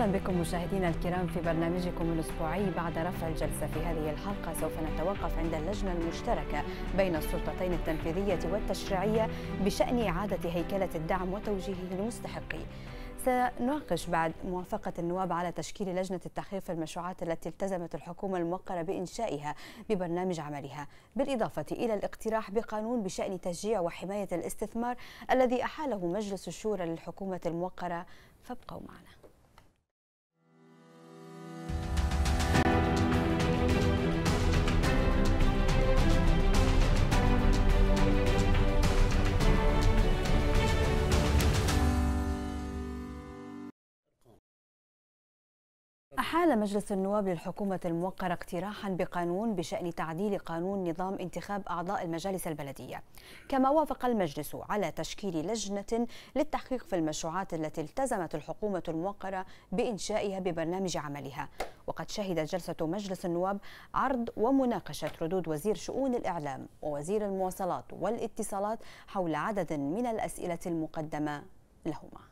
اهلا بكم مشاهدينا الكرام في برنامجكم الاسبوعي بعد رفع الجلسه في هذه الحلقه سوف نتوقف عند اللجنه المشتركه بين السلطتين التنفيذيه والتشريعيه بشان اعاده هيكله الدعم وتوجيهه لمستحقيه سنناقش بعد موافقة النواب على تشكيل لجنة التحقيق المشروعات التي التزمت الحكومة الموقرة بإنشائها ببرنامج عملها بالإضافة إلى الاقتراح بقانون بشأن تشجيع وحماية الاستثمار الذي أحاله مجلس الشورى للحكومة الموقرة فابقوا معنا أحال مجلس النواب للحكومة الموقرة اقتراحا بقانون بشأن تعديل قانون نظام انتخاب أعضاء المجالس البلدية كما وافق المجلس على تشكيل لجنة للتحقيق في المشروعات التي التزمت الحكومة الموقرة بإنشائها ببرنامج عملها وقد شهدت جلسة مجلس النواب عرض ومناقشة ردود وزير شؤون الإعلام ووزير المواصلات والاتصالات حول عدد من الأسئلة المقدمة لهما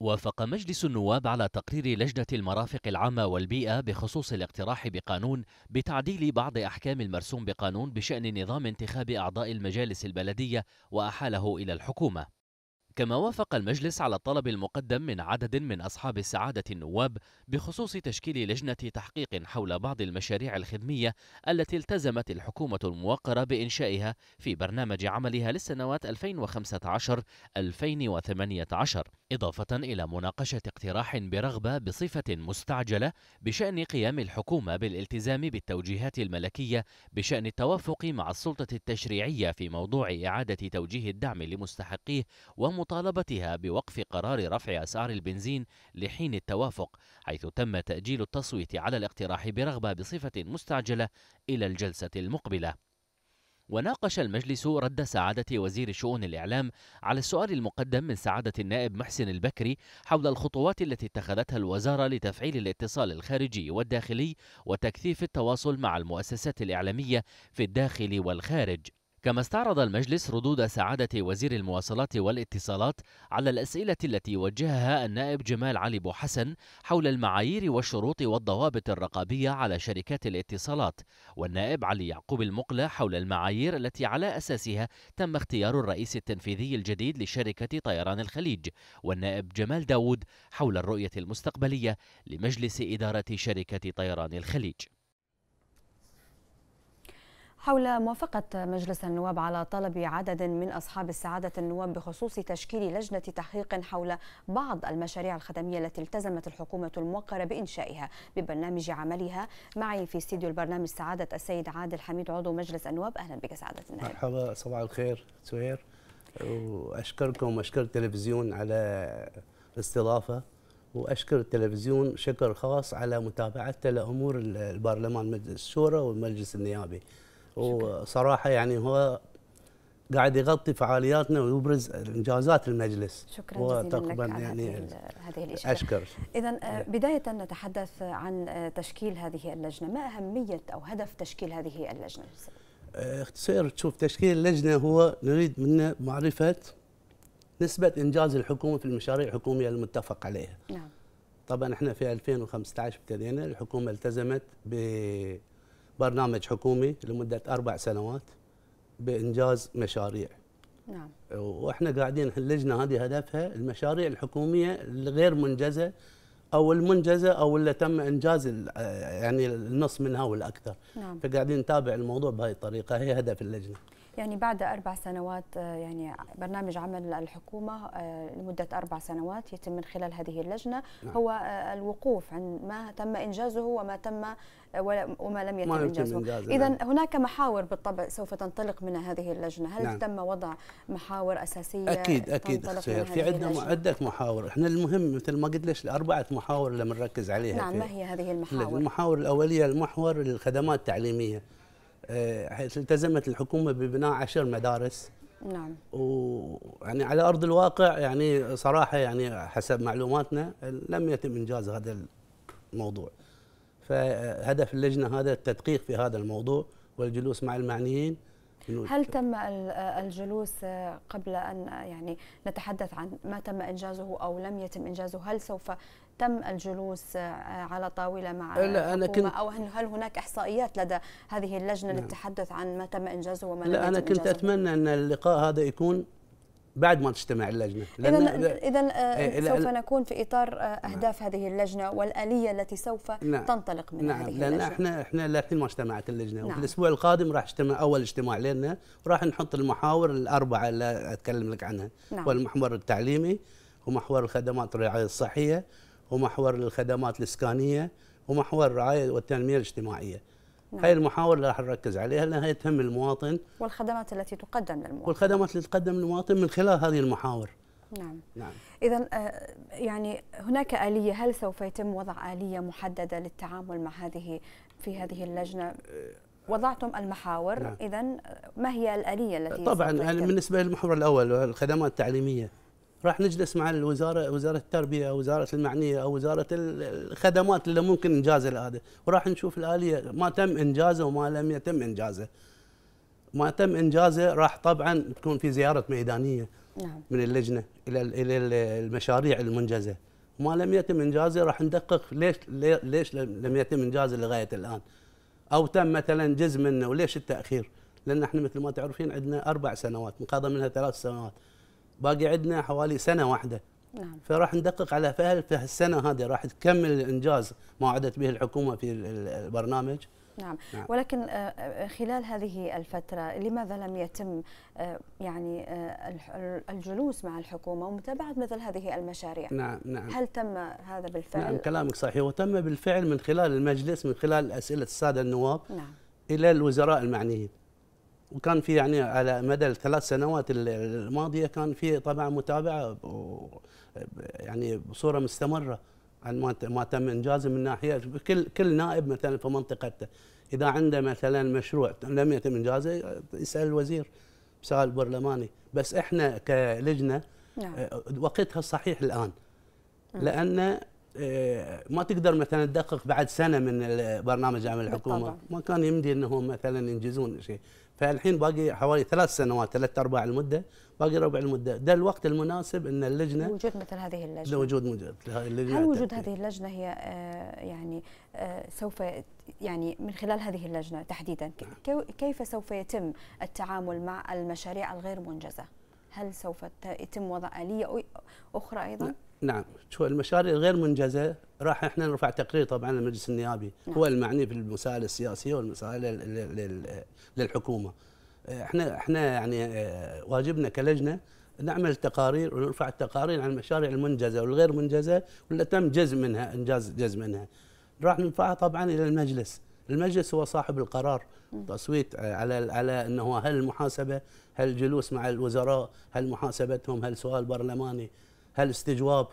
وافق مجلس النواب على تقرير لجنة المرافق العامة والبيئة بخصوص الاقتراح بقانون بتعديل بعض أحكام المرسوم بقانون بشأن نظام انتخاب أعضاء المجالس البلدية وأحاله إلى الحكومة كما وافق المجلس على الطلب المقدم من عدد من أصحاب السعادة النواب بخصوص تشكيل لجنة تحقيق حول بعض المشاريع الخدمية التي التزمت الحكومة الموقرة بإنشائها في برنامج عملها للسنوات 2015-2018 إضافة إلى مناقشة اقتراح برغبة بصفة مستعجلة بشأن قيام الحكومة بالالتزام بالتوجيهات الملكية بشأن التوافق مع السلطة التشريعية في موضوع إعادة توجيه الدعم لمستحقيه ومضاعفه مطالبتها بوقف قرار رفع أسعار البنزين لحين التوافق حيث تم تأجيل التصويت على الاقتراح برغبة بصفة مستعجلة إلى الجلسة المقبلة وناقش المجلس رد سعادة وزير شؤون الإعلام على السؤال المقدم من سعادة النائب محسن البكري حول الخطوات التي اتخذتها الوزارة لتفعيل الاتصال الخارجي والداخلي وتكثيف التواصل مع المؤسسات الإعلامية في الداخل والخارج كما استعرض المجلس ردود سعادة وزير المواصلات والاتصالات على الأسئلة التي وجهها النائب جمال علي بو حسن حول المعايير والشروط والضوابط الرقابية على شركات الاتصالات والنائب علي يعقوب المقلى حول المعايير التي على أساسها تم اختيار الرئيس التنفيذي الجديد لشركة طيران الخليج والنائب جمال داود حول الرؤية المستقبلية لمجلس إدارة شركة طيران الخليج حول موافقة مجلس النواب على طلب عدد من أصحاب السعادة النواب بخصوص تشكيل لجنة تحقيق حول بعض المشاريع الخدمية التي التزمت الحكومة الموقرة بإنشائها ببرنامج عملها معي في استديو البرنامج سعادة السيد عادل حميد عضو مجلس النواب أهلا بك سعادة النائب مرحبا صباح الخير سهير وأشكركم وأشكر التلفزيون على الاستضافة واشكر التلفزيون شكر خاص على متابعته لامور البرلمان مجلس الشورى والمجلس النيابي وصراحه يعني هو قاعد يغطي فعالياتنا ويبرز انجازات المجلس شكرا على يعني هذه الاشاره اشكر اذا آه، بدايه نتحدث عن آه، تشكيل هذه اللجنه ما اهميه او هدف تشكيل هذه اللجنه آه، اختصار تشوف تشكيل اللجنه هو نريد منه معرفه نسبه انجاز الحكومه في المشاريع الحكوميه المتفق عليها نعم طبعا احنا في 2015 ابتدينا الحكومه التزمت ب برنامج حكومي لمده اربع سنوات بانجاز مشاريع نعم واحنا قاعدين اللجنه هذه هدفها المشاريع الحكوميه الغير منجزه او المنجزه او اللي تم انجاز يعني النص منها والاكثر نعم. فقاعدين نتابع الموضوع بهذه الطريقه هي هدف اللجنه يعني بعد أربع سنوات آه، يعني برنامج عمل الحكومة آه، لمدة أربع سنوات يتم من خلال هذه اللجنة نعم. هو آه، الوقوف عن ما تم إنجازه وما تم وما لم يتم إنجازه إذا نعم. هناك محاور بالطبع سوف تنطلق من هذه اللجنة هل نعم. تم وضع محاور أساسية أكيد أكيد خسير في عندنا عدة محاور إحنا المهم مثل ما قلت لك الاربعه محاور اللي بنركز عليها نعم ما هي هذه المحاور؟ المحاور الأولية المحور الخدمات التعليمية آه، حيث التزمت الحكومه ببناء عشر مدارس نعم ويعني على ارض الواقع يعني صراحه يعني حسب معلوماتنا لم يتم انجاز هذا الموضوع فهدف اللجنه هذا التدقيق في هذا الموضوع والجلوس مع المعنيين هل تم الجلوس قبل ان يعني نتحدث عن ما تم انجازه او لم يتم انجازه هل سوف تم الجلوس آه، على طاوله مع لا أنا كنت او هل هناك احصائيات لدى هذه اللجنه نعم. للتحدث عن ما تم انجازه وما لا انا كنت اتمنى ان اللقاء هذا يكون بعد ما تجتمع اللجنه اذا اذا آه، إيه، سوف نكون في اطار آه، نعم. اهداف نعم. هذه اللجنه والاليه التي سوف نعم. تنطلق من نعم. هذه لان اللجنه احنا احنا للحين ما اجتمعت اللجنه نعم. وفي الاسبوع القادم راح اجتمع اول اجتماع لنا وراح نحط المحاور الاربعه اللي اتكلم لك عنها نعم. والمحور التعليمي ومحور الخدمات الرعايه الصحيه ومحور للخدمات الإسكانية ومحور الرعاية والتنمية الاجتماعية نعم. هاي المحاور اللي راح نركز عليها لأنها تهم المواطن والخدمات التي تقدم للمواطن والخدمات التي تقدم للمواطن من خلال هذه المحاور نعم, نعم. إذا آه، يعني هناك آلية هل سوف يتم وضع آلية محددة للتعامل مع هذه في هذه اللجنة؟ آه، وضعتم المحاور نعم. إذا آه، ما هي الآلية التي طبعا يعني بالنسبة للمحور الأول الخدمات التعليمية راح نجلس مع الوزاره وزاره التربيه او وزاره المعنيه او وزاره الخدمات اللي ممكن انجازها هذا وراح نشوف الاليه ما تم انجازه وما لم يتم انجازه ما تم انجازه راح طبعا تكون في زياره ميدانيه نعم. من اللجنه الى الى المشاريع المنجزه ما لم يتم انجازه راح ندقق ليش ليش لم يتم انجازه لغايه الان او تم مثلا جزء منه وليش التاخير لان احنا مثل ما تعرفين عندنا اربع سنوات انقضى منها ثلاث سنوات باقي عندنا حوالي سنه واحده نعم. فراح ندقق على فهل في السنه هذه راح تكمل الانجاز ما وعدت به الحكومه في البرنامج نعم. نعم ولكن آه، آه، خلال هذه الفترة لماذا لم يتم آه، يعني الجلوس مع الحكومة ومتابعة مثل هذه المشاريع؟ نعم نعم هل تم هذا بالفعل؟ نعم كلامك صحيح وتم بالفعل من خلال المجلس من خلال أسئلة السادة النواب نعم إلى الوزراء المعنيين وكان في يعني على مدى الثلاث سنوات الماضيه كان في طبعا متابعه يعني بصوره مستمره عن ما تم انجازه من ناحيه كل كل نائب مثلا في منطقته اذا عنده مثلا مشروع لم يتم انجازه يسال الوزير سؤال برلماني بس احنا كلجنه نعم. آه، وقتها صحيح الان لان آه، ما تقدر مثلا تدقق بعد سنه من برنامج عمل الحكومه ما كان يمدي انهم مثلا ينجزون شيء فالحين باقي حوالي ثلاث سنوات ثلاث ارباع المده باقي ربع المده ده الوقت المناسب ان اللجنه وجود مثل هذه اللجنه لوجود هذه اللجنه هل وجود هذه اللجنه هي آه، يعني آه، سوف يعني من خلال هذه اللجنه تحديدا نعم. كيف سوف يتم التعامل مع المشاريع الغير منجزه؟ هل سوف يتم وضع آلية أخرى أيضا؟ نعم. نعم شو المشاريع الغير منجزه راح احنا نرفع تقرير طبعا للمجلس النيابي نعم. هو المعني بالمسائل السياسيه والمسائل للحكومه احنا احنا يعني آه، واجبنا كلجنه نعمل تقارير ونرفع التقارير عن المشاريع المنجزه والغير منجزه واللي تم جزء منها انجاز جزء منها راح نرفعها طبعا الى المجلس المجلس هو صاحب القرار تصويت آه، على على انه هل المحاسبه هل جلوس مع الوزراء هل محاسبتهم هل سؤال برلماني هالاستجواب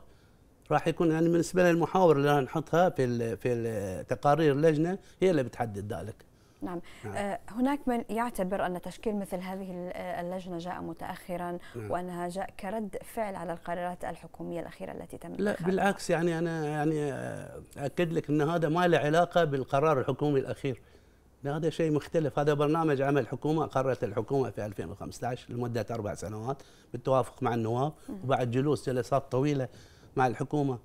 راح يكون يعني بالنسبه للمحاور اللي نحطها في في تقارير اللجنه هي اللي بتحدد ذلك. نعم. نعم آه، هناك من يعتبر أن تشكيل مثل هذه آه، اللجنة جاء متأخرا نعم. وأنها جاء كرد فعل على القرارات الحكومية الأخيرة التي تم لا بالعكس يعني أنا يعني أكد آه، لك أن هذا ما له علاقة بالقرار الحكومي الأخير هذا شيء مختلف هذا برنامج عمل حكومة قررت الحكومة في 2015 لمدة أربع سنوات بالتوافق مع النواب وبعد جلوس جلسات طويلة مع الحكومة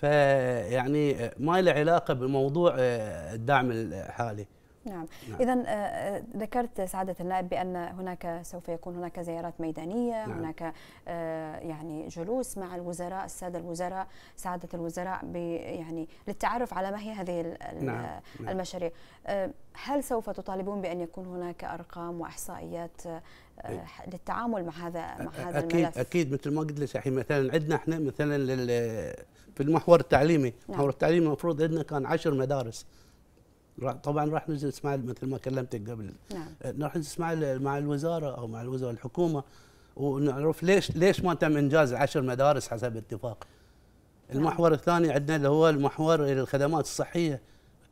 فيعني ما له علاقة بموضوع الدعم الحالي نعم, نعم. إذا آه، آه، ذكرت سعادة النائب بأن هناك سوف يكون هناك زيارات ميدانية نعم. هناك آه، يعني جلوس مع الوزراء السادة الوزراء سعادة الوزراء يعني للتعرف على ما هي هذه نعم،, نعم. المشاريع هل سوف تطالبون بأن يكون هناك أرقام وإحصائيات للتعامل مع هذا مع هذا أكيد الملف؟ أكيد مثل ما قلت لك الحين مثلا عندنا احنا مثلا في المحور التعليمي، نعم. المحور التعليمي المفروض عندنا كان 10 مدارس طبعا راح نجلس مع مثل ما كلمتك قبل نعم. أه، راح نجلس مع مع الوزاره او مع الوزاره الحكومه ونعرف ليش ليش ما تم انجاز عشر مدارس حسب اتفاق نعم. المحور نعم. الثاني عندنا اللي هو المحور الخدمات الصحيه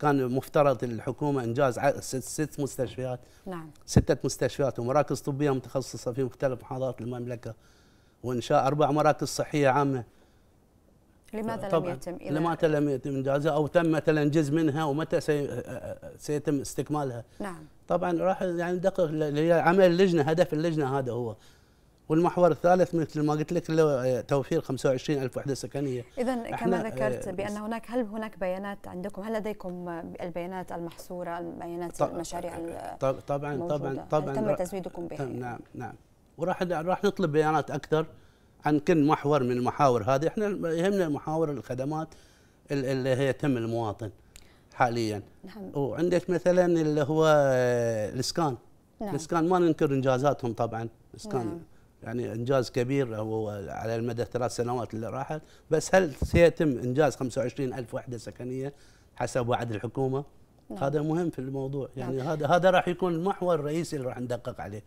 كان مفترض الحكومه انجاز ست مستشفيات نعم سته مستشفيات ومراكز طبيه متخصصه في مختلف محافظات المملكه وانشاء اربع مراكز صحيه عامه لماذا لم يتم إلى لماذا لم يتم إنجازها أو تم مثلا جزء منها ومتى سي... سيتم استكمالها نعم طبعا راح يعني ندقق عمل اللجنة هدف اللجنة هذا هو والمحور الثالث مثل ما قلت لك اللي هو توفير 25 ألف وحدة سكنية إذا كما آه، ذكرت بأن هناك هل هناك بيانات عندكم هل لديكم البيانات المحصورة البيانات المشاريع طبعا طبعا طبعا تم تزويدكم بها نعم نعم وراح راح نطلب بيانات أكثر عن كل محور من المحاور هذه احنا يهمنا محاور الخدمات اللي هي تم المواطن حاليا نعم. وعندك مثلا اللي هو الاسكان نعم. الاسكان ما ننكر انجازاتهم طبعا الاسكان نعم. يعني انجاز كبير هو على المدى الثلاث سنوات اللي راحت بس هل سيتم انجاز 25 الف وحده سكنيه حسب وعد الحكومه نعم. هذا مهم في الموضوع يعني نعم. هذا هذا راح يكون المحور الرئيسي اللي راح ندقق عليه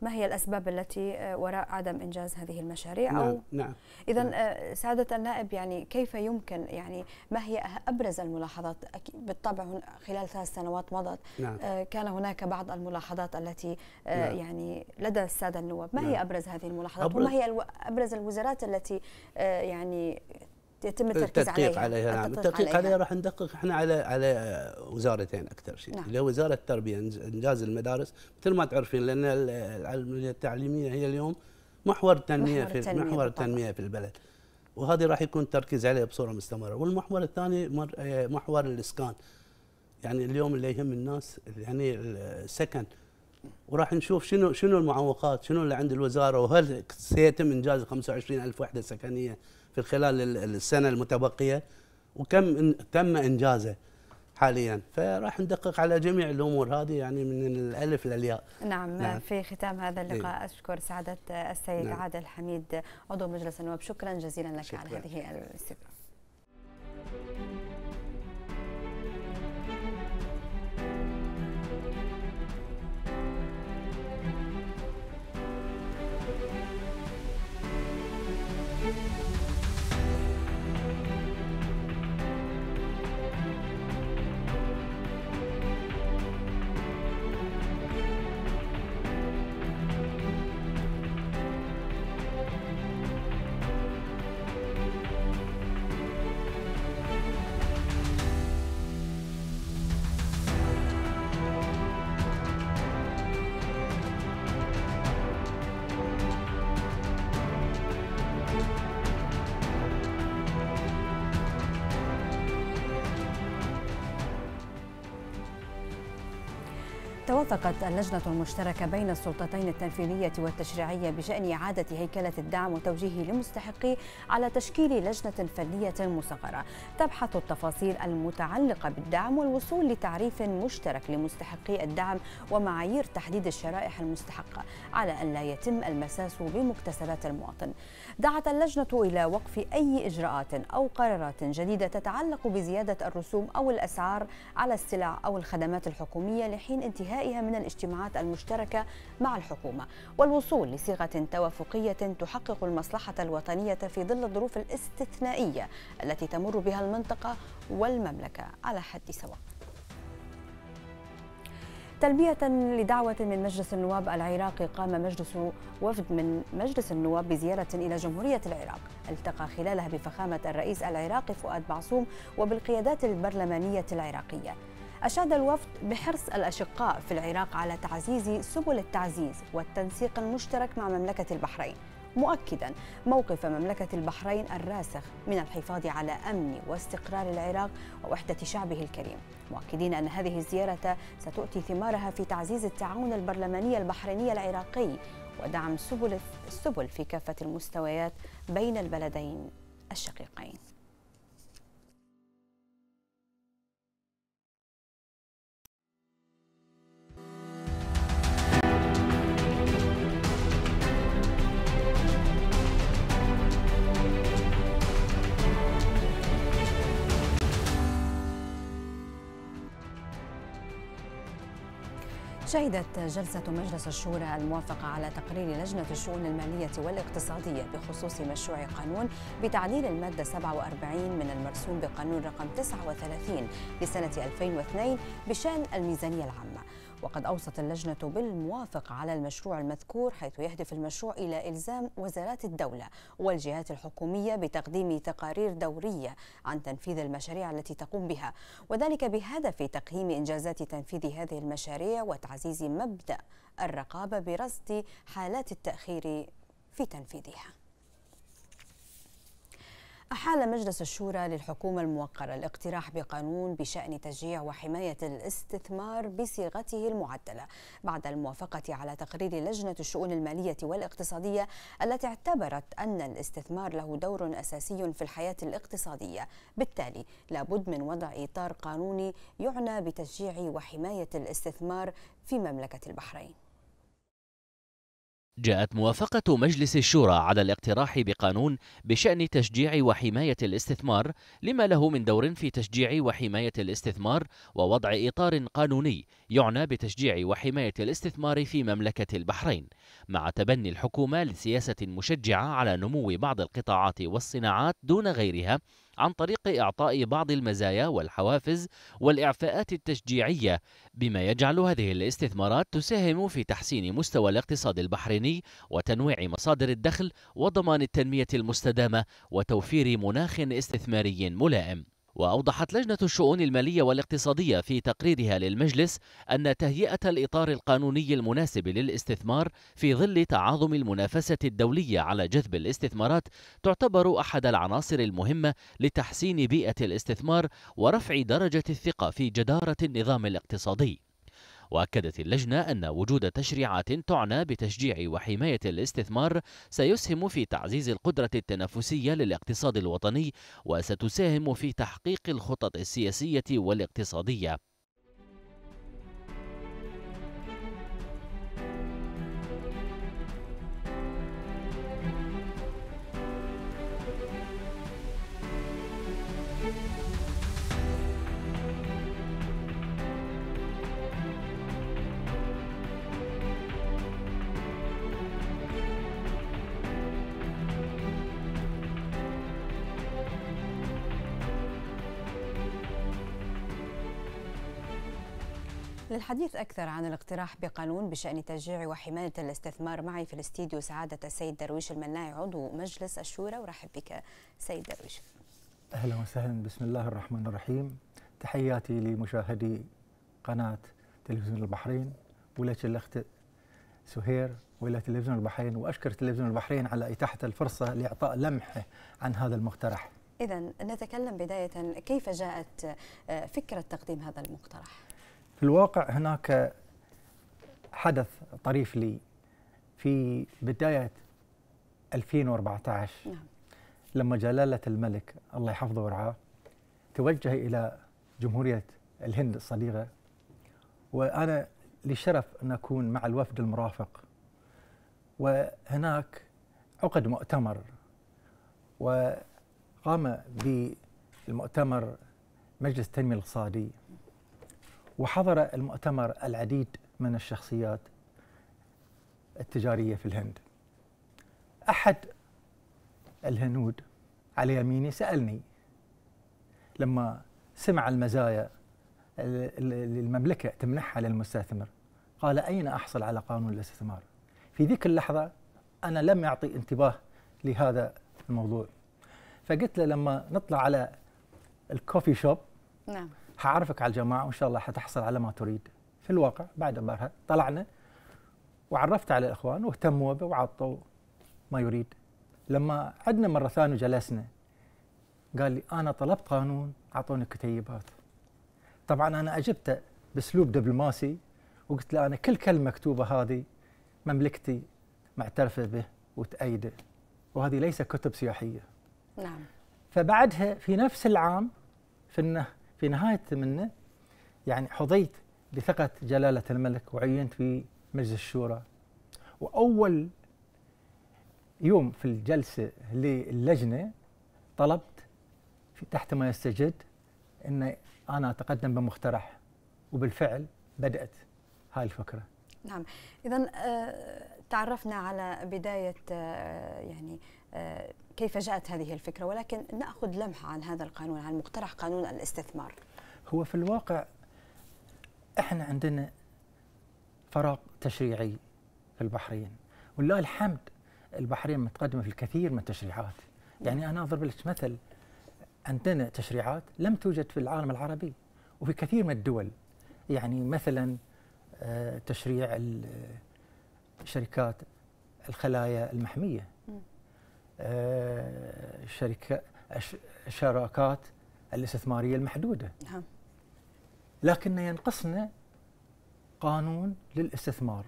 ما هي الأسباب التي آه، وراء عدم إنجاز هذه المشاريع نعم أو نعم إذا نعم. نعم. آه، سعادة النائب يعني كيف يمكن يعني ما هي أه-, أبرز الملاحظات بالطبع خلال ثلاث سنوات مضت نعم. كان هناك بعض الملاحظات التي نعم. يعني لدى السادة النواب ما نعم. هي أبرز هذه الملاحظات أبرز. وما هي أبرز الوزارات التي يعني يتم التركيز التدقيق عليها, نعم التدقيق عليها, عليها راح ندقق احنا على على وزارتين اكثر شيء نعم. اللي هو وزاره التربيه انجاز المدارس مثل ما تعرفين لان العمليه التعليميه هي اليوم محور التنميه محور في التنمية محور التنميه في البلد وهذه راح يكون التركيز عليه بصوره مستمره والمحور الثاني آه، محور الاسكان يعني اليوم اللي يهم الناس يعني السكن وراح نشوف شنو شنو المعوقات شنو اللي عند الوزاره وهل سيتم انجاز 25000 وحده سكنيه في خلال السنه المتبقيه وكم تم انجازه حاليا فراح ندقق على جميع الامور هذه يعني من الالف للياء نعم, نعم في ختام هذا اللقاء إيه؟ اشكر سعاده السيد نعم. عادل حميد عضو مجلس النواب شكرا جزيلا لك شكرا. على هذه الاستضافه توافقت اللجنة المشتركة بين السلطتين التنفيذية والتشريعية بشأن إعادة هيكلة الدعم وتوجيهه لمستحقيه على تشكيل لجنة فنية مصغرة تبحث التفاصيل المتعلقة بالدعم والوصول لتعريف مشترك لمستحقي الدعم ومعايير تحديد الشرائح المستحقة على أن لا يتم المساس بمكتسبات المواطن دعت اللجنة إلى وقف أي إجراءات أو قرارات جديدة تتعلق بزيادة الرسوم أو الأسعار على السلع أو الخدمات الحكومية لحين انتهائها من الاجتماعات المشتركة مع الحكومة والوصول لصيغة توافقية تحقق المصلحة الوطنية في ظل الظروف الاستثنائية التي تمر بها المنطقة والمملكة على حد سواء تلبية لدعوة من مجلس النواب العراقي قام مجلس وفد من مجلس النواب بزيارة إلى جمهورية العراق التقى خلالها بفخامة الرئيس العراقي فؤاد معصوم وبالقيادات البرلمانية العراقية أشاد الوفد بحرص الأشقاء في العراق على تعزيز سبل التعزيز والتنسيق المشترك مع مملكة البحرين مؤكدا موقف مملكة البحرين الراسخ من الحفاظ على أمن واستقرار العراق ووحدة شعبه الكريم مؤكدين أن هذه الزيارة ستؤتي ثمارها في تعزيز التعاون البرلماني البحريني العراقي ودعم السبل في كافة المستويات بين البلدين الشقيقين شهدت جلسة مجلس الشورى الموافقة على تقرير لجنة الشؤون المالية والاقتصادية بخصوص مشروع قانون بتعديل المادة 47 من المرسوم بقانون رقم 39 لسنة 2002 بشأن الميزانية العامة وقد أوصت اللجنة بالموافقة على المشروع المذكور حيث يهدف المشروع إلى إلزام وزارات الدولة والجهات الحكومية بتقديم تقارير دورية عن تنفيذ المشاريع التي تقوم بها وذلك بهدف تقييم إنجازات تنفيذ هذه المشاريع وتعزيز مبدأ الرقابة برصد حالات التأخير في تنفيذها أحال مجلس الشورى للحكومة الموقرة الاقتراح بقانون بشأن تشجيع وحماية الاستثمار بصيغته المعدلة بعد الموافقة على تقرير لجنة الشؤون المالية والاقتصادية التي اعتبرت أن الاستثمار له دور أساسي في الحياة الاقتصادية بالتالي لابد من وضع إطار قانوني يعنى بتشجيع وحماية الاستثمار في مملكة البحرين جاءت موافقة مجلس الشورى على الاقتراح بقانون بشأن تشجيع وحماية الاستثمار لما له من دور في تشجيع وحماية الاستثمار ووضع إطار قانوني يعنى بتشجيع وحماية الاستثمار في مملكة البحرين مع تبني الحكومة لسياسة مشجعة على نمو بعض القطاعات والصناعات دون غيرها عن طريق إعطاء بعض المزايا والحوافز والإعفاءات التشجيعية بما يجعل هذه الاستثمارات تساهم في تحسين مستوى الاقتصاد البحريني وتنويع مصادر الدخل وضمان التنمية المستدامة وتوفير مناخ استثماري ملائم وأوضحت لجنة الشؤون المالية والاقتصادية في تقريرها للمجلس أن تهيئة الإطار القانوني المناسب للاستثمار في ظل تعاظم المنافسة الدولية على جذب الاستثمارات تعتبر أحد العناصر المهمة لتحسين بيئة الاستثمار ورفع درجة الثقة في جدارة النظام الاقتصادي. وأكدت اللجنة أن وجود تشريعات تعنى بتشجيع وحماية الاستثمار سيسهم في تعزيز القدرة التنافسية للاقتصاد الوطني وستساهم في تحقيق الخطط السياسية والاقتصادية للحديث أكثر عن الاقتراح بقانون بشأن تشجيع وحماية الاستثمار معي في الاستديو سعادة السيد درويش المناعي عضو مجلس الشورى ورحب بك سيد درويش أهلا وسهلا بسم الله الرحمن الرحيم تحياتي لمشاهدي قناة تلفزيون البحرين ولك الأخت سهير وإلى تلفزيون البحرين وأشكر تلفزيون البحرين على إتاحة الفرصة لإعطاء لمحة عن هذا المقترح إذا نتكلم بداية كيف جاءت آه، فكرة تقديم هذا المقترح؟ في الواقع هناك حدث طريف لي في بداية 2014 نعم. لما جلالة الملك الله يحفظه ورعاه توجه إلى جمهورية الهند الصديقة وأنا لشرف أن أكون مع الوفد المرافق وهناك عقد مؤتمر وقام بالمؤتمر مجلس التنمية الاقتصادي وحضر المؤتمر العديد من الشخصيات التجارية في الهند أحد الهنود على يميني سألني لما سمع المزايا اللي المملكة تمنحها للمستثمر قال أين أحصل على قانون الاستثمار في ذيك اللحظة أنا لم أعطي انتباه لهذا الموضوع فقلت له لما نطلع على الكوفي شوب نعم حعرفك على الجماعه وان شاء الله حتحصل على ما تريد في الواقع بعد مرة طلعنا وعرفت على الاخوان واهتموا به وعطوا ما يريد لما عدنا مره ثانيه وجلسنا قال لي انا طلبت قانون اعطوني كتيبات طبعا انا اجبته باسلوب دبلوماسي وقلت له انا كل كلمه مكتوبه هذه مملكتي معترفه به وتأيده وهذه ليس كتب سياحيه نعم فبعدها في نفس العام في النهر في نهاية منه يعني حظيت بثقة جلالة الملك وعينت في مجلس الشورى وأول يوم في الجلسة للجنة طلبت في تحت ما يستجد أن أنا أتقدم بمقترح وبالفعل بدأت هاي الفكرة نعم إذا آه، تعرفنا على بداية آه، يعني آه، كيف جاءت هذه الفكرة ولكن نأخذ لمحة عن هذا القانون عن مقترح قانون الاستثمار هو في الواقع احنا عندنا فراغ تشريعي في البحرين ولله الحمد البحرين متقدمة في الكثير من التشريعات يعني أنا أضرب لك مثل عندنا تشريعات لم توجد في العالم العربي وفي كثير من الدول يعني مثلا آه، تشريع شركات الخلايا المحمية آه، شركة الشراكات الاستثمارية المحدودة نعم. لكن ينقصنا قانون للاستثمار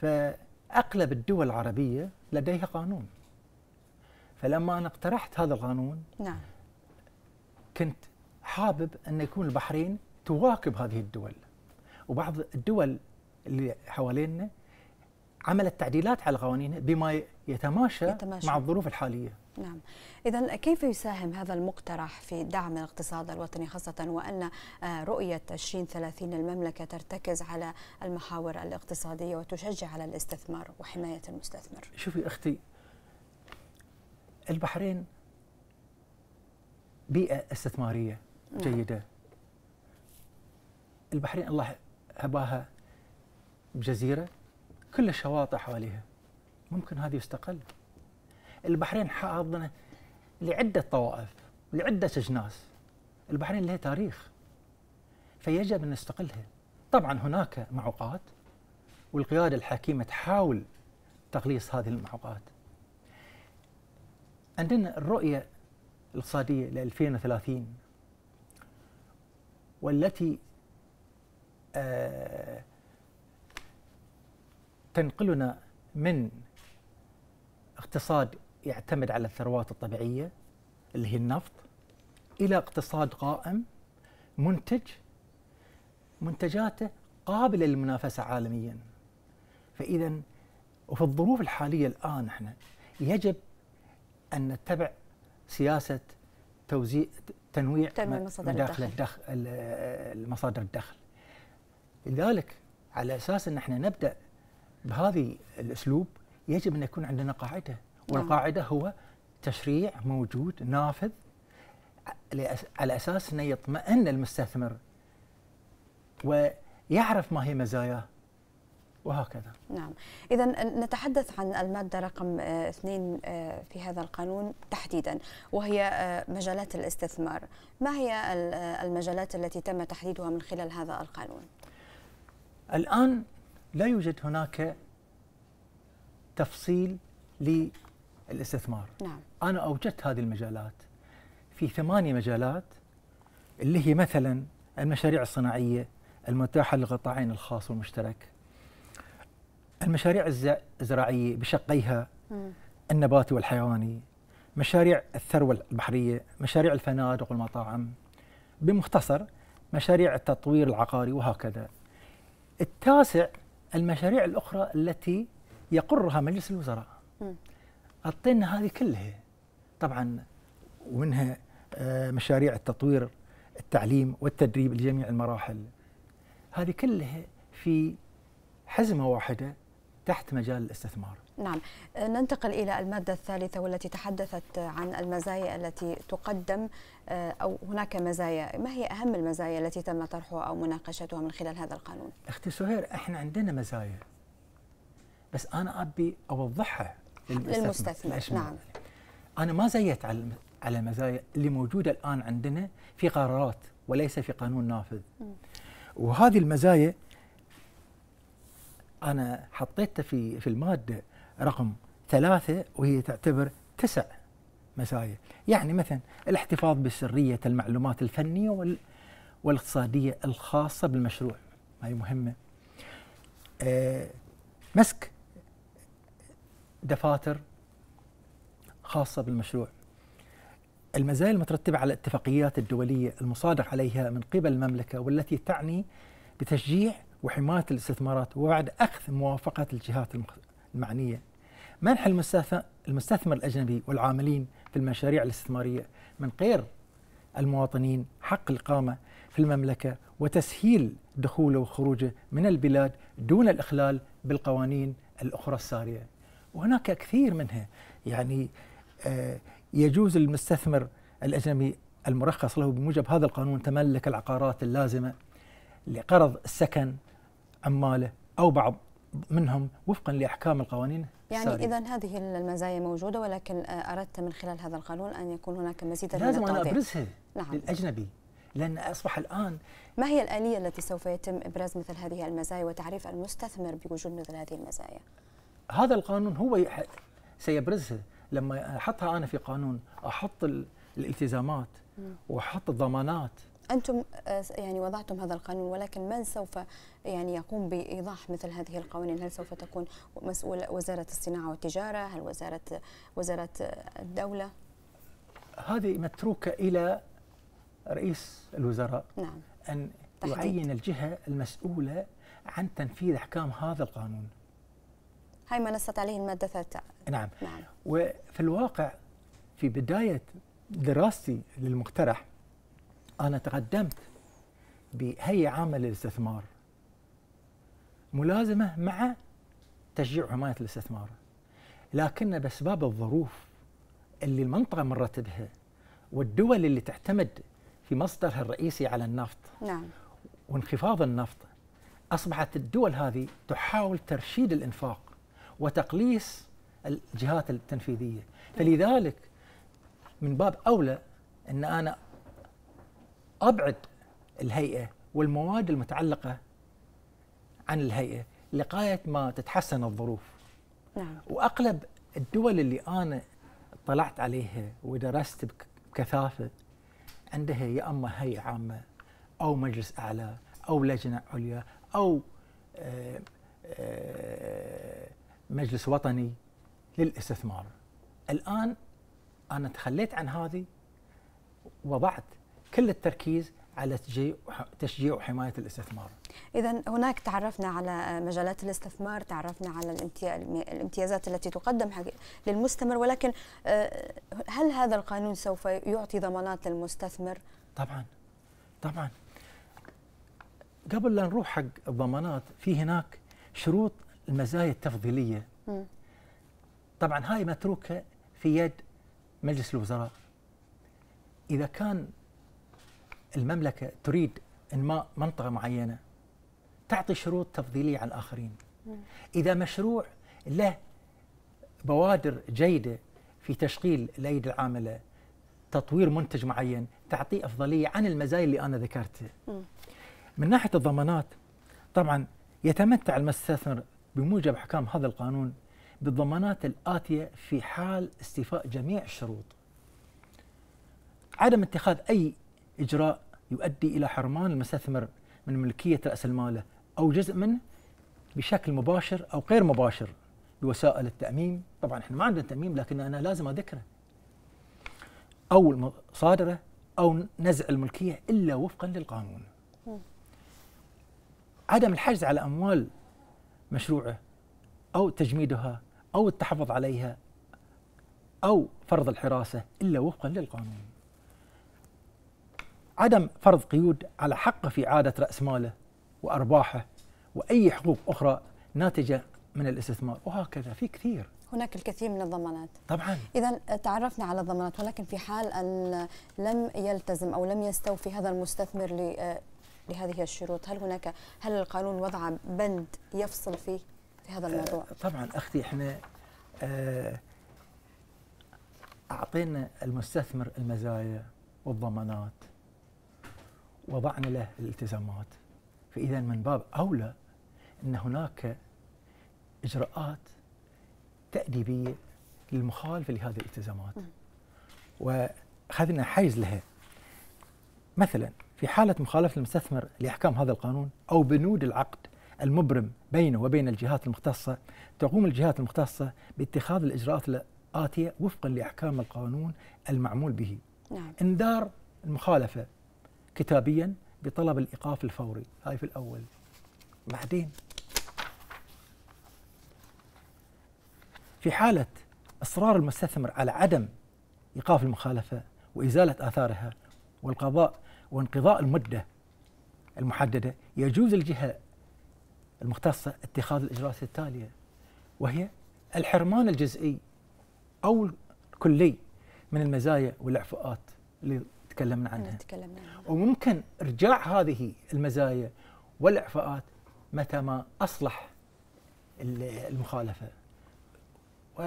فأغلب الدول العربية لديها قانون فلما أنا اقترحت هذا القانون نعم. كنت حابب أن يكون البحرين تواكب هذه الدول وبعض الدول اللي حوالينا عملت تعديلات على قوانينها بما يتماشى, يتماشى مع الظروف الحاليه. نعم، اذا كيف يساهم هذا المقترح في دعم الاقتصاد الوطني خاصه وان آه، رؤيه 2030 المملكه ترتكز على المحاور الاقتصاديه وتشجع على الاستثمار وحمايه المستثمر. شوفي اختي البحرين بيئه استثماريه نعم. جيده. نعم. البحرين الله هباها بجزيره كل الشواطئ حواليها ممكن هذه يستقل البحرين حاضنه لعده طوائف لعده اجناس البحرين لها تاريخ فيجب ان نستقلها طبعا هناك معوقات والقياده الحكيمه تحاول تقليص هذه المعوقات عندنا الرؤيه الاقتصاديه ل 2030 والتي آه تنقلنا من اقتصاد يعتمد على الثروات الطبيعيه اللي هي النفط الى اقتصاد قائم منتج منتجاته قابله للمنافسه عالميا فاذا وفي الظروف الحاليه الان احنا يجب ان نتبع سياسه توزيع تنويع مصادر مداخل الدخل, الدخل المصادر الدخل لذلك على اساس ان احنا نبدا بهذه الاسلوب يجب ان يكون عندنا قاعده والقاعده هو تشريع موجود نافذ على اساس انه يطمئن المستثمر ويعرف ما هي مزاياه وهكذا نعم إذا نتحدث عن المادة رقم آه، اثنين آه، في هذا القانون تحديدا وهي آه، مجالات الاستثمار ما هي المجالات التي تم تحديدها من خلال هذا القانون؟ الآن لا يوجد هناك تفصيل للاستثمار نعم. أنا أوجدت هذه المجالات في ثمانية مجالات اللي هي مثلا المشاريع الصناعية المتاحة للقطاعين الخاص والمشترك المشاريع الزراعية بشقيها النباتي والحيواني مشاريع الثروة البحرية مشاريع الفنادق والمطاعم بمختصر مشاريع التطوير العقاري وهكذا التاسع المشاريع الاخرى التي يقرها مجلس الوزراء غطينا هذه كلها طبعا ومنها آه، مشاريع التطوير التعليم والتدريب لجميع المراحل هذه كلها في حزمه واحده تحت مجال الاستثمار نعم آه، ننتقل إلى المادة الثالثة والتي تحدثت عن المزايا التي تقدم آه، أو هناك مزايا ما هي أهم المزايا التي تم طرحها أو مناقشتها من خلال هذا القانون أختي سهير إحنا عندنا مزايا بس أنا أبي أوضحها للمستثمر, للمستثمر. نعم أنا ما زيت على على المزايا اللي موجودة الآن عندنا في قرارات وليس في قانون نافذ وهذه المزايا انا حطيتها في في الماده رقم ثلاثة وهي تعتبر تسع مزايا يعني مثلا الاحتفاظ بسرية المعلومات الفنية وال والاقتصادية الخاصة بالمشروع هذه مهمة آه، مسك دفاتر خاصة بالمشروع المزايا المترتبة على الاتفاقيات الدولية المصادق عليها من قبل المملكة والتي تعني بتشجيع وحماية الاستثمارات وبعد أخذ موافقة الجهات المعنية منح المستثمر الأجنبي والعاملين في المشاريع الاستثمارية من غير المواطنين حق الإقامة في المملكة وتسهيل دخوله وخروجه من البلاد دون الإخلال بالقوانين الأخرى السارية وهناك كثير منها يعني آه، يجوز المستثمر الأجنبي المرخص له بموجب هذا القانون تملك العقارات اللازمة لقرض السكن عماله أو بعض منهم وفقا لاحكام القوانين يعني اذا هذه المزايا موجوده ولكن اردت من خلال هذا القانون ان يكون هناك مزيد من لازم انا ابرزها نعم. للاجنبي لان اصبح الان ما هي الاليه التي سوف يتم ابراز مثل هذه المزايا وتعريف المستثمر بوجود مثل هذه المزايا؟ هذا القانون هو سيبرزها لما احطها انا في قانون احط الالتزامات واحط الضمانات أنتم آه، يعني وضعتم هذا القانون ولكن من سوف يعني يقوم بإيضاح مثل هذه القوانين هل سوف تكون مسؤول وزارة الصناعة والتجارة هل وزارة وزارة آه، الدولة هذه متروكة إلى رئيس الوزراء نعم. أن تحديد. يعين الجهة المسؤولة عن تنفيذ أحكام هذا القانون هاي ما نصت عليه المادة الثالثة نعم. نعم وفي الواقع في بداية دراستي للمقترح أنا تقدمت بهيئة عامة للاستثمار ملازمة مع تشجيع حماية الاستثمار لكن بأسباب الظروف اللي المنطقة مرت بها والدول اللي تعتمد في مصدرها الرئيسي على النفط نعم. وانخفاض النفط أصبحت الدول هذه تحاول ترشيد الإنفاق وتقليص الجهات التنفيذية نعم. فلذلك من باب أولى أن أنا أبعد الهيئة والمواد المتعلقة عن الهيئة لغاية ما تتحسن الظروف نعم. وأغلب الدول اللي أنا طلعت عليها ودرست بكثافة عندها يا أما هيئة عامة أو مجلس أعلى أو لجنة عليا أو آه، آه، مجلس وطني للاستثمار الآن أنا تخليت عن هذه وضعت كل التركيز على تشجيع وحمايه الاستثمار. اذا هناك تعرفنا على مجالات الاستثمار، تعرفنا على الامتيازات التي تقدم للمستثمر ولكن آه، هل هذا القانون سوف يعطي ضمانات للمستثمر؟ طبعا طبعا قبل لا نروح حق الضمانات في هناك شروط المزايا التفضيليه. م. طبعا هاي متروكه في يد مجلس الوزراء. اذا كان المملكه تريد انماء منطقه معينه تعطي شروط تفضيليه على الاخرين اذا مشروع له بوادر جيده في تشغيل الايدي العامله تطوير منتج معين تعطيه افضليه عن المزايا اللي انا ذكرتها من ناحيه الضمانات طبعا يتمتع المستثمر بموجب احكام هذا القانون بالضمانات الاتيه في حال استيفاء جميع الشروط عدم اتخاذ اي إجراء يؤدي إلى حرمان المستثمر من ملكية رأس المال أو جزء منه بشكل مباشر أو غير مباشر بوسائل التأميم طبعا احنا ما عندنا تأميم لكن أنا لازم أذكره أو المصادرة أو نزع الملكية إلا وفقا للقانون عدم الحجز على أموال مشروعه أو تجميدها أو التحفظ عليها أو فرض الحراسة إلا وفقا للقانون عدم فرض قيود على حقه في إعادة رأس ماله وأرباحه وأي حقوق أخرى ناتجة من الاستثمار وهكذا في كثير هناك الكثير من الضمانات طبعا اذا تعرفنا على الضمانات ولكن في حال ان لم يلتزم او لم يستوفي هذا المستثمر آه، لهذه الشروط هل هناك هل القانون وضع بند يفصل فيه في هذا الموضوع آه، طبعا اختي احنا آه، اعطينا المستثمر المزايا والضمانات وضعنا له الالتزامات فإذا من باب أولى أن هناك إجراءات تأديبية للمخالفة لهذه الالتزامات وأخذنا حيز لها مثلا في حالة مخالفة المستثمر لأحكام هذا القانون أو بنود العقد المبرم بينه وبين الجهات المختصة تقوم الجهات المختصة باتخاذ الإجراءات الآتية وفقا لأحكام القانون المعمول به نعم. انذار المخالفة كتابيا بطلب الايقاف الفوري هاي في الاول بعدين في حاله اصرار المستثمر على عدم ايقاف المخالفه وازاله اثارها والقضاء وانقضاء المده المحدده يجوز الجهه المختصه اتخاذ الاجراءات التاليه وهي الحرمان الجزئي او الكلي من المزايا والاعفاءات اللي تكلمنا إيه، عنها تكلمنا عنها وممكن ارجاع هذه المزايا والاعفاءات متى ما اصلح المخالفه و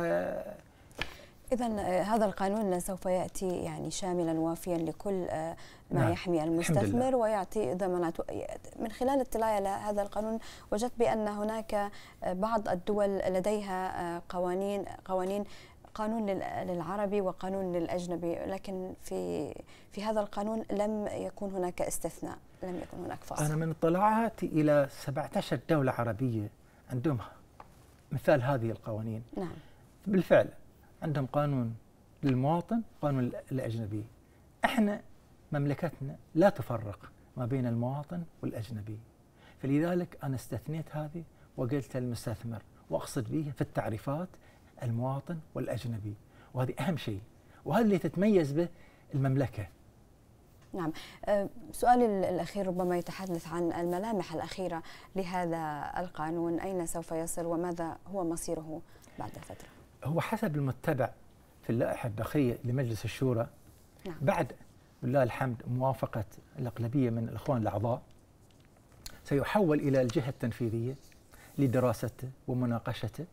إذا آه، هذا القانون سوف يأتي يعني شاملا وافيا لكل آه، ما نعم. يحمي المستثمر ويعطي ضمانات من خلال اطلاعي على هذا القانون وجدت بأن هناك آه، بعض الدول لديها قوانين قوانين قانون للعربي وقانون للاجنبي لكن في في هذا القانون لم يكون هناك استثناء لم يكن هناك فاصل انا من اطلاعاتي الى 17 دوله عربيه عندهم مثال هذه القوانين نعم بالفعل عندهم قانون للمواطن قانون الاجنبي احنا مملكتنا لا تفرق ما بين المواطن والاجنبي فلذلك انا استثنيت هذه وقلت المستثمر واقصد به في التعريفات المواطن والأجنبي وهذه أهم شيء وهذا اللي تتميز به المملكة نعم أه، سؤالي الأخير ربما يتحدث عن الملامح الأخيرة لهذا القانون أين سوف يصل وماذا هو مصيره بعد فترة هو حسب المتبع في اللائحة الداخلية لمجلس الشورى نعم. بعد بالله الحمد موافقة الأغلبية من الإخوان الأعضاء سيحول إلى الجهة التنفيذية لدراسته ومناقشته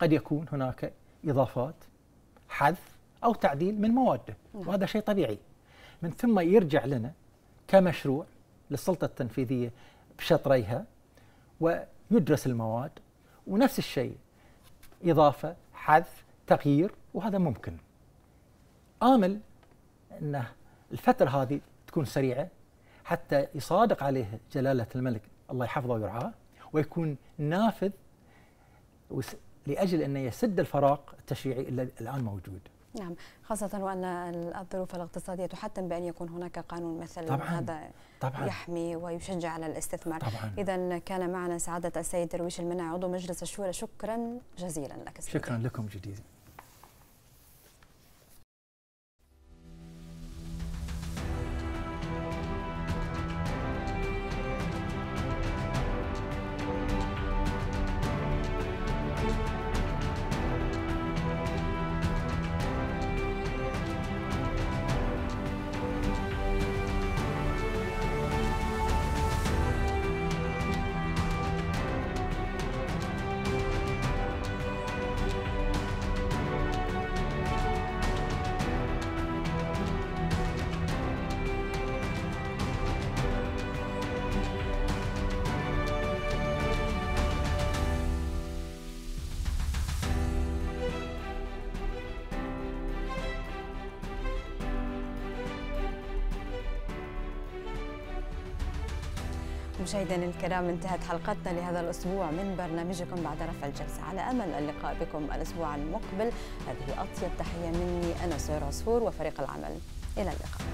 قد يكون هناك إضافات حذف أو تعديل من مواده نعم. وهذا شيء طبيعي من ثم يرجع لنا كمشروع للسلطة التنفيذية بشطريها ويدرس المواد ونفس الشيء إضافة حذف تغيير وهذا ممكن آمل أن الفترة هذه تكون سريعة حتى يصادق عليه جلالة الملك الله يحفظه ويرعاه ويكون نافذ لاجل ان يسد الفراغ التشريعي الذي الان موجود. نعم خاصة وأن الظروف الاقتصادية تحتم بأن يكون هناك قانون مثل طبعاً هذا طبعاً يحمي ويشجع على الاستثمار إذا كان معنا سعادة السيد درويش المنع عضو مجلس الشورى شكرا جزيلا لك سيدي. شكرا لكم جزيلا مشاهدينا الكرام انتهت حلقتنا لهذا الأسبوع من برنامجكم بعد رفع الجلسة على أمل اللقاء بكم الأسبوع المقبل هذه أطيب تحية مني أنا سير عصفور وفريق العمل إلى اللقاء